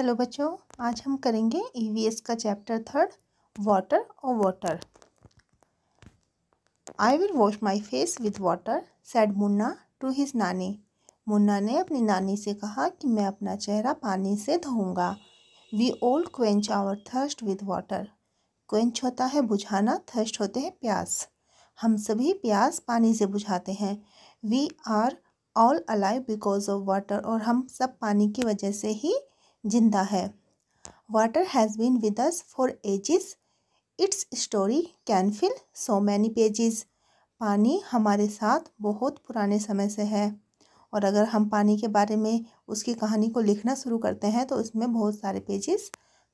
hello बच्चों आज हम करेंगे ईवीएस e का चैप्टर थर्ड वाटर और water I will wash my face with water said Munna to his nani Munna ने अपनी नानी से कहा कि मैं अपना चेहरा पानी से धोऊंगा we all quench our thirst with water quench होता है बुझाना थर्स्ट होते हैं प्यास हम सभी प्यास पानी से बुझाते हैं we are all alive because of water और हम सब पानी की वजह से ही जिंदा है water has been with us for ages its story can fill so many pages पानी हमारे साथ बहुत पुराने समय से है और अगर हम पानी के बारे में उसकी कहानी को लिखना शुरू करते हैं तो उसमें बहुत सारे पेजेस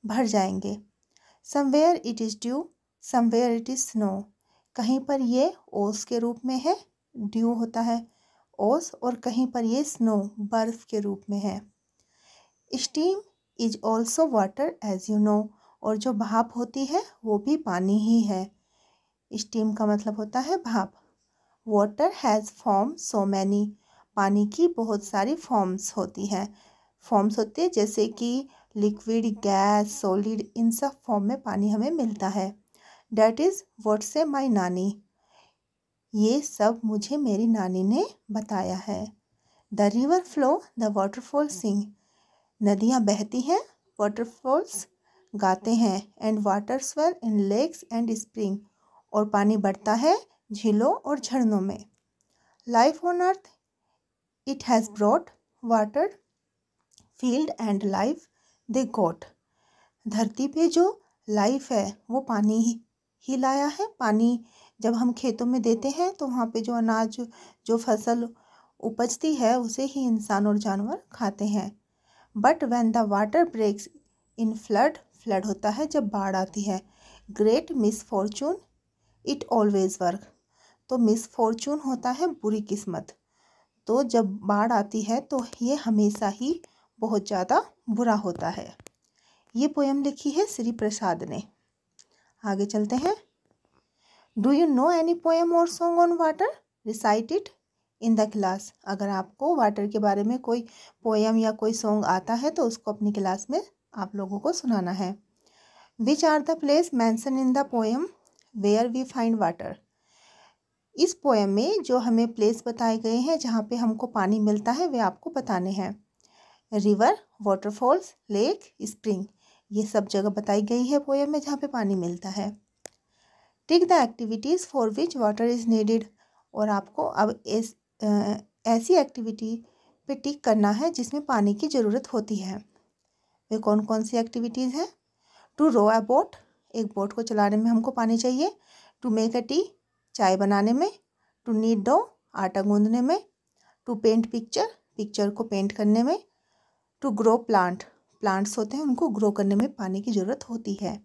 भर जाएंगे somewhere it is dew somewhere it is snow कहीं पर ये ओस के रूप में है ड्यू होता है ओस और कहीं पर ये स्नो बर्फ़ के रूप में है steam is also water as you know और जो भाप होती है वो भी पानी ही है स्टीम का मतलब होता है भाप water has form so many पानी की बहुत सारी फॉर्म्स होती हैं फॉर्म्स होती है जैसे कि लिक्विड गैस सॉलिड इन सब फॉर्म में पानी हमें मिलता है डैट इज़ वट से माई नानी ये सब मुझे मेरी नानी ने बताया है the river flow the waterfall sing नदियाँ बहती हैं वाटरफॉल्स गाते हैं and water swell in lakes and spring और पानी बढ़ता है झीलों और झरनों में life on earth it has brought water field and life they got धरती पे जो लाइफ है वो पानी ही, ही लाया है पानी जब हम खेतों में देते हैं तो वहाँ पे जो अनाज जो फसल उपजती है उसे ही इंसान और जानवर खाते हैं but when the water breaks in flood flood होता है जब बाढ़ आती है great misfortune it always work तो मिसफॉर्चून होता है बुरी किस्मत तो जब बाढ़ आती है तो ये हमेशा ही बहुत ज़्यादा बुरा होता है ये पोएम लिखी है श्री प्रसाद ने आगे चलते हैं do you know any poem or song on water recite it in the class अगर आपको वाटर के बारे में कोई पोएम या कोई सॉन्ग आता है तो उसको अपनी क्लास में आप लोगों को सुनाना है which are the place mention in the poem where we find water इस पोएम में जो हमें प्लेस बताए गए हैं जहाँ पे हमको पानी मिलता है वे आपको बताने हैं रिवर वाटरफॉल्स लेक स्प्रिंग ये सब जगह बताई गई है पोएम में जहाँ पे पानी मिलता है tick the activities for which water is needed और आपको अब इस ऐसी एक्टिविटी पे टिक करना है जिसमें पानी की ज़रूरत होती है वे कौन कौन सी एक्टिविटीज़ हैं टू रो अ बोट एक बोट को चलाने में हमको पानी चाहिए टू मेक अ टी चाय बनाने में टू नीड डो आटा गूंदने में टू पेंट पिक्चर पिक्चर को पेंट करने में टू ग्रो प्लांट प्लांट्स होते हैं उनको ग्रो करने में पानी की ज़रूरत होती है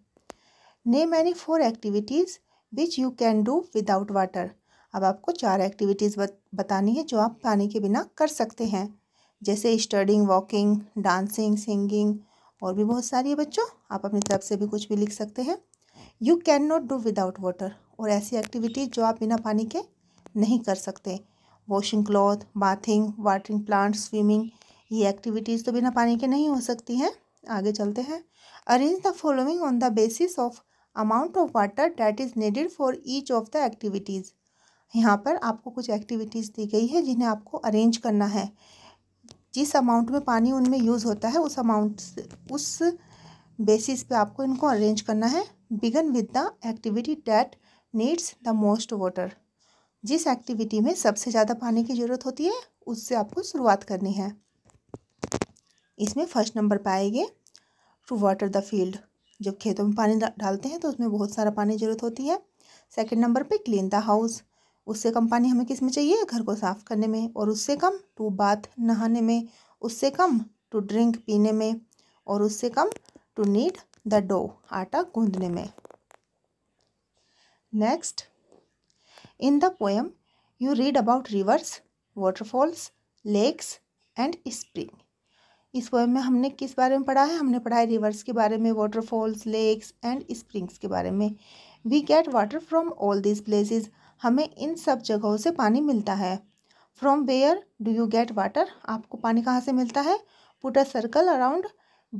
name any four activities which you can do without water अब आपको चार एक्टिविटीज़ बत, बतानी है जो आप पानी के बिना कर सकते हैं जैसे स्टडिंग वॉकिंग डांसिंग सिंगिंग और भी बहुत सारी है बच्चों आप अपनी तरफ से भी कुछ भी लिख सकते हैं you can not do without water और ऐसी एक्टिविटीज़ जो आप बिना पानी के नहीं कर सकते washing cloth bathing watering plant swimming ये एक्टिविटीज़ तो बिना पानी के नहीं हो सकती हैं आगे चलते हैं arrange the following on the basis of amount of water that is needed for each of the activities यहाँ पर आपको कुछ एक्टिविटीज़ दी गई है जिन्हें आपको अरेंज करना है जिस अमाउंट में पानी उनमें यूज़ होता है उस अमाउंट उस बेसिस पे आपको इनको अरेंज करना है begin with the activity that needs the most water जिस एक्टिविटी में सबसे ज़्यादा पानी की ज़रूरत होती है उससे आपको शुरुआत करनी है इसमें फर्स्ट नंबर पर आएंगे टू वाटर द फील्ड जब खेतों में पानी डालते हैं तो उसमें बहुत सारा पानी ज़रूरत होती है सेकेंड नंबर पर क्लीन द हाउस उससे कम पानी हमें किस में चाहिए घर को साफ़ करने में और उससे कम टू बाथ नहाने में उससे कम टू ड्रिंक पीने में और उससे कम टू नीड द डो आटा गूंदने में next in the poem you read about rivers waterfalls lakes and spring इस पोएम में हमने किस बारे में पढ़ा है हमने पढ़ा है रिवर्स के बारे में वाटरफॉल्स लेक्स एंड स्प्रिंग्स के बारे में we get water from all this places हमें इन सब जगहों से पानी मिलता है from where do you get water आपको पानी कहाँ से मिलता है put a circle around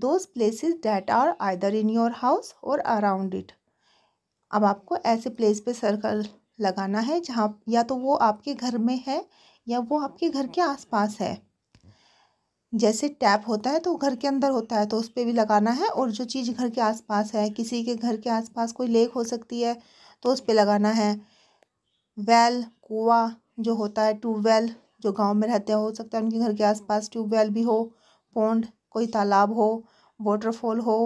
those places that are either in your house और अराउंड इट अब आपको ऐसे प्लेस पे सर्कल लगाना है जहाँ या तो वो आपके घर में है या वो आपके घर के आसपास है जैसे टैप होता है तो घर के अंदर होता है तो उस पर भी लगाना है और जो चीज़ घर के आसपास है किसी के घर के आसपास कोई लेक हो सकती है तो उस पर लगाना है वेल कुआ जो होता है ट्यूबवेल जो गाँव में रहते हैं हो सकता है उनके घर के आसपास ट्यूबवेल भी हो पोंड कोई तालाब हो वाटरफॉल हो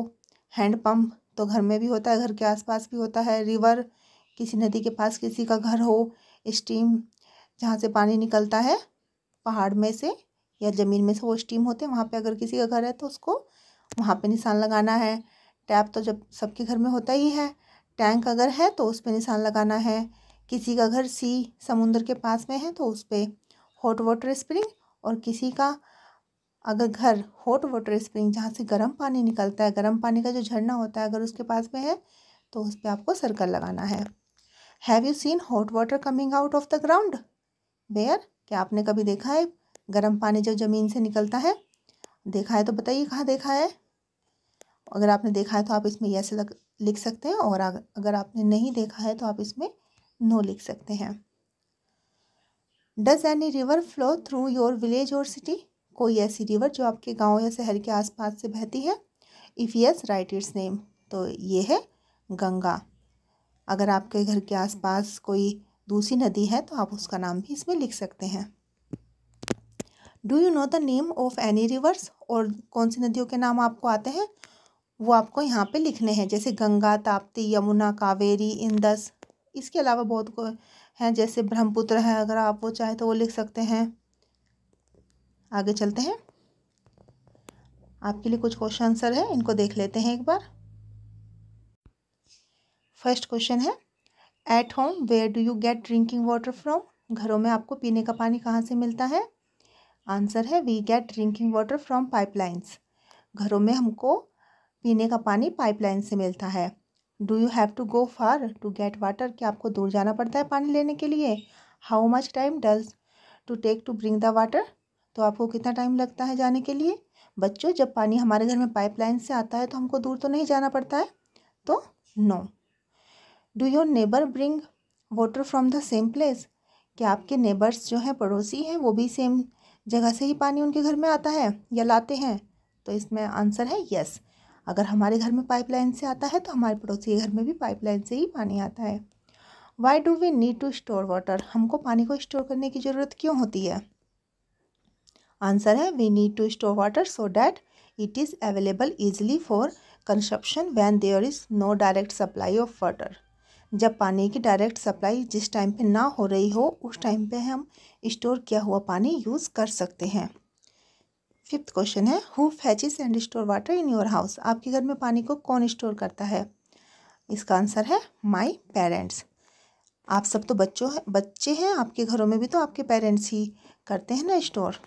हैंडपम्प तो घर में भी होता है घर के आसपास भी होता है रिवर किसी नदी के पास किसी का घर हो स्टीम जहाँ से पानी निकलता है पहाड़ में से या ज़मीन में से वो स्टीम होते हैं वहाँ पे अगर किसी का घर है तो उसको वहाँ पे निशान लगाना है टैप तो जब सबके घर में होता ही है टैंक अगर है तो उस पर निशान लगाना है किसी का घर सी समुंदर के पास में है तो उस पर हॉट वाटर स्प्रिंग और किसी का अगर घर हॉट वाटर स्प्रिंग जहाँ से गर्म पानी निकलता है गर्म पानी का जो झरना होता है अगर उसके पास में है तो उस पर आपको सर्कल लगाना है have you seen hot water coming out of the ground where क्या आपने कभी देखा है गर्म पानी जब ज़मीन से निकलता है देखा है तो बताइए कहाँ देखा है अगर आपने देखा है तो आप इसमें यस लिख सकते हैं और अगर आपने नहीं देखा है तो आप इसमें नो लिख सकते हैं does any river flow through your village और सिटी कोई ऐसी रिवर जो आपके गांव या शहर के आसपास से बहती है if yes write its name तो ये है गंगा अगर आपके घर के आसपास कोई दूसरी नदी है तो आप उसका नाम भी इसमें लिख सकते हैं do you know the name of any rivers और कौन सी नदियों के नाम आपको आते हैं वो आपको यहाँ पे लिखने हैं जैसे गंगा ताप्ती यमुना कावेरी इंदस इसके अलावा बहुत को हैं जैसे ब्रह्मपुत्र है अगर आप वो चाहे तो वो लिख सकते हैं आगे चलते हैं आपके लिए कुछ क्वेश्चन आंसर है इनको देख लेते हैं एक बार फर्स्ट क्वेश्चन है at home where do you get drinking water from घरों में आपको पीने का पानी कहाँ से मिलता है आंसर है we get drinking water from pipelines घरों में हमको पीने का पानी पाइपलाइन से मिलता है do you have to go far to get water क्या आपको दूर जाना पड़ता है पानी लेने के लिए how much time does to take to bring the water तो आपको कितना टाइम लगता है जाने के लिए बच्चों जब पानी हमारे घर में पाइपलाइन से आता है तो हमको दूर तो नहीं जाना पड़ता है तो no do your neighbour bring water from the same place क्या आपके नेबर्स जो हैं पड़ोसी हैं वो भी सेम जगह से ही पानी उनके घर में आता है या लाते हैं तो इसमें आंसर है यस अगर हमारे घर में पाइपलाइन से आता है तो हमारे पड़ोसी के घर में भी पाइपलाइन से ही पानी आता है why do we need to store water हमको पानी को स्टोर करने की ज़रूरत क्यों होती है आंसर है we need to store water so that it is available easily for consumption when there is no direct supply of water जब पानी की डायरेक्ट सप्लाई जिस टाइम पे ना हो रही हो उस टाइम पे हम स्टोर किया हुआ पानी यूज़ कर सकते हैं फिफ्थ क्वेश्चन है who fetches and store water in your house आपके घर में पानी को कौन स्टोर करता है इसका आंसर है माई पेरेंट्स आप सब तो बच्चों हैं बच्चे हैं आपके घरों में भी तो आपके पेरेंट्स ही करते हैं ना store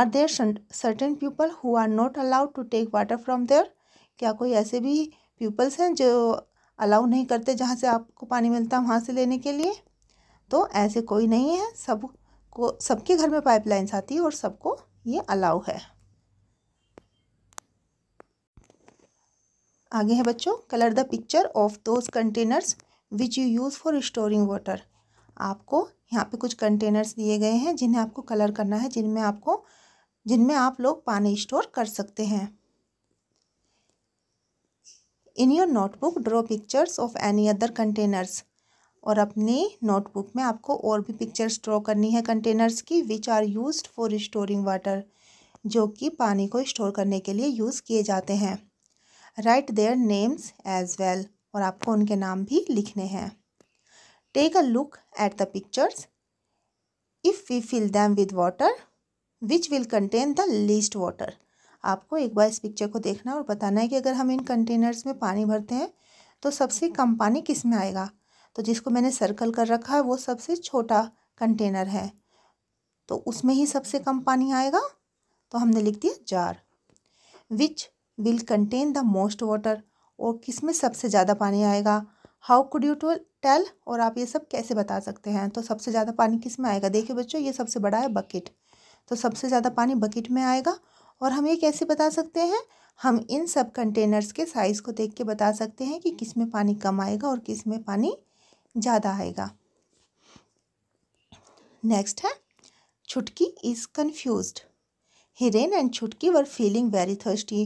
are there certain people who are not allowed to take water from there क्या कोई ऐसे भी पीपल्स हैं जो अलाउ नहीं करते जहाँ से आपको पानी मिलता है वहाँ से लेने के लिए तो ऐसे कोई नहीं है सब को सबके घर में पाइपलाइंस आती है और सबको ये अलाउ है आगे है बच्चों colour the picture of those containers which you use for storing water आपको यहाँ पे कुछ कंटेनर्स दिए गए हैं जिन्हें आपको कलर करना है जिनमें आपको जिनमें आप लोग पानी स्टोर कर सकते हैं in your notebook draw pictures of any other containers और अपने नोटबुक में आपको और भी पिक्चर्स ड्रॉ करनी है कंटेनर्स की which are use for storing water जो कि पानी को स्टोर करने के लिए यूज़ किए जाते हैं write their names as well और आपको उनके नाम भी लिखने हैं take a look at the pictures if we fill them with water which will contain the least water आपको एक बार इस पिक्चर को देखना और बताना है कि अगर हम इन कंटेनर्स में पानी भरते हैं तो सबसे कम पानी किस में आएगा तो जिसको मैंने सर्कल कर रखा है वो सबसे छोटा कंटेनर है तो उसमें ही सबसे कम पानी आएगा तो हमने लिख दिया jar which will contain the most water और किस में सबसे ज़्यादा पानी आएगा how could you to tell और आप ये सब कैसे बता सकते हैं तो सबसे ज़्यादा पानी किस में आएगा देखिए बच्चों ये सबसे बड़ा है बकेट तो सबसे ज़्यादा पानी बकेट में आएगा और हम ये कैसे बता सकते हैं हम इन सब कंटेनर्स के साइज़ को देख के बता सकते हैं कि किस में पानी कम आएगा और किस में पानी ज़्यादा आएगा नेक्स्ट है छुटकी is confuse Hiren and Chhutki were feeling very thirsty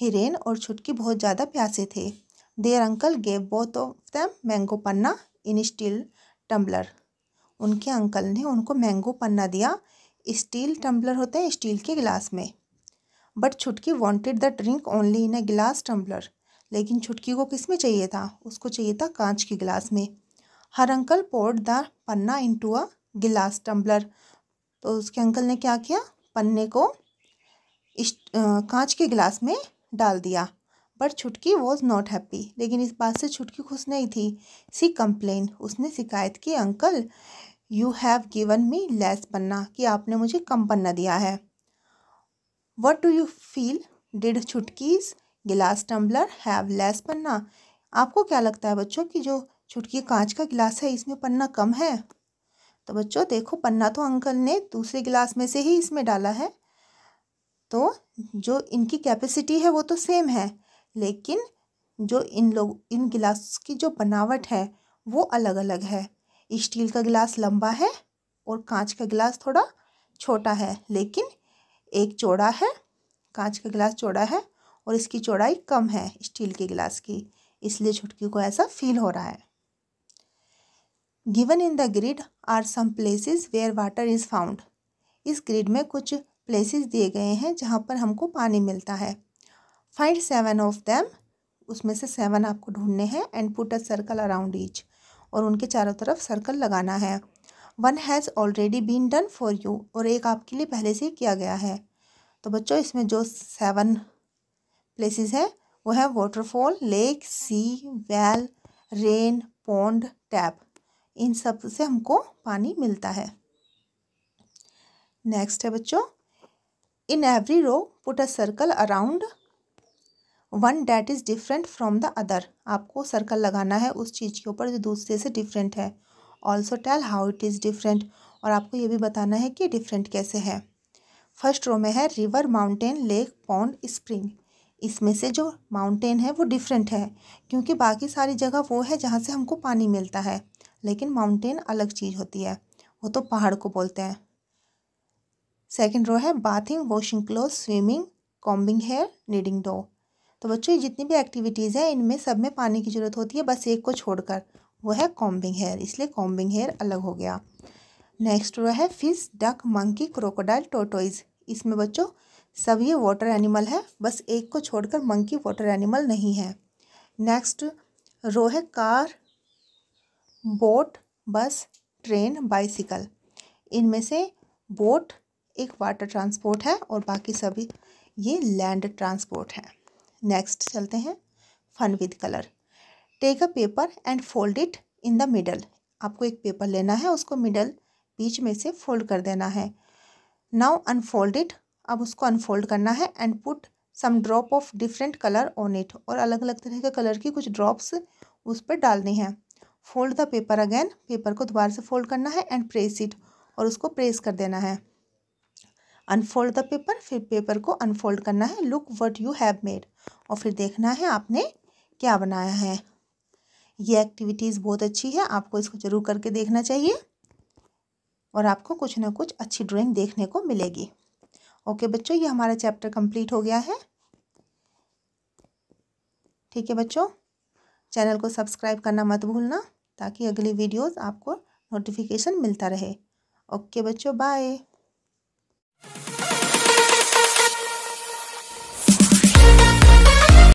Hiren और छुटकी बहुत ज़्यादा प्यासे थे their uncle gave both of them mango panna in steel tumbler उनके अंकल ने उनको मैंगो पन्ना दिया स्टील टम्बलर होते हैं स्टील के गिलास में but Chhutki wanted the drink only in a glass tumbler लेकिन छुटकी को किस में चाहिए था उसको चाहिए था कांच के गिलास में her uncle poured the panna into a glass tumbler तो उसके अंकल ने क्या किया पन्ने को इस कांच के गिलास में डाल दिया बट छुटकी वॉज नॉट हैप्पी लेकिन इस बात से छुटकी खुश नहीं थी सी कंप्लेन उसने शिकायत की uncle you have given me less panna कि आपने मुझे कम पन्ना दिया है what do you feel did Chhutki's glass tumbler have less पन्ना आपको क्या लगता है बच्चों कि जो छुटकी कांच का गिलास है इसमें पन्ना कम है तो बच्चों देखो पन्ना तो अंकल ने दूसरे गिलास में से ही इसमें डाला है तो जो इनकी कैपेसिटी है वो तो सेम है लेकिन जो इन लोग इन गिलास की जो बनावट है वो अलग अलग है स्टील का गिलास लंबा है और कांच का गिलास थोड़ा छोटा है लेकिन एक चौड़ा है कांच का गिलास चौड़ा है और इसकी चौड़ाई कम है स्टील के गिलास की इसलिए छुटकी को ऐसा फील हो रहा है given in the grid are some places where water is found इस ग्रिड में कुछ प्लेसेस दिए गए हैं जहाँ पर हमको पानी मिलता है फाइंड सेवन ऑफ देम उसमें से सेवन आपको ढूंढने हैं and put a circle around each और उनके चारों तरफ सर्कल लगाना है one has already been done for you और एक आपके लिए पहले से ही किया गया है तो बच्चों इसमें जो सेवन प्लेसेस हैं वो है waterfall lake sea well rain pond tap इन सब से हमको पानी मिलता है नेक्स्ट है बच्चों in every row put a circle around one that is different from the other आपको सर्कल लगाना है उस चीज़ के ऊपर जो दूसरे से डिफरेंट है also tell how it is different और आपको ये भी बताना है कि डिफरेंट कैसे है फर्स्ट रो में है river mountain lake pond spring इसमें से जो माउंटेन है वो डिफरेंट है क्योंकि बाकी सारी जगह वो है जहाँ से हमको पानी मिलता है लेकिन माउंटेन अलग चीज़ होती है वो तो पहाड़ को बोलते हैं सेकेंड रो है bathing washing cloth swimming combing hair kneading dough तो बच्चों ये जितनी भी एक्टिविटीज़ हैं इनमें सब में पानी की ज़रूरत होती है बस एक को छोड़कर वो है कॉम्बिंग हेयर इसलिए कॉम्बिंग हेयर अलग हो गया नेक्स्ट रो है fish duck monkey crocodile tortoise इसमें बच्चों सब ये वाटर एनिमल है बस एक को छोड़कर मंकी वाटर एनिमल नहीं है नेक्स्ट रो है car boat bus train bicycle इनमें से बोट एक वाटर ट्रांसपोर्ट है और बाकी सभी ये लैंड ट्रांसपोर्ट हैं नेक्स्ट चलते हैं fun with colour take a paper and fold it in the middle आपको एक पेपर लेना है उसको मिडल बीच में से फोल्ड कर देना है नाउ अनफोल्ड इट अब उसको अनफोल्ड करना है and put some drop of different colour on it और अलग अलग तरह के कलर की कुछ ड्रॉप्स उस पर डालनी हैं fold the paper again paper को दोबारा से फोल्ड करना है एंड प्रेस इट और उसको प्रेस कर देना है अनफोल्ड द पेपर फिर पेपर को अनफोल्ड करना है look what you have made और फिर देखना है आपने क्या बनाया है ये एक्टिविटीज़ बहुत अच्छी है आपको इसको ज़रूर करके देखना चाहिए और आपको कुछ ना कुछ अच्छी ड्राइंग देखने को मिलेगी ओके बच्चों ये हमारा चैप्टर कंप्लीट हो गया है ठीक है बच्चों चैनल को सब्सक्राइब करना मत भूलना ताकि अगली वीडियोस आपको नोटिफिकेशन मिलता रहे ओके बच्चों बाय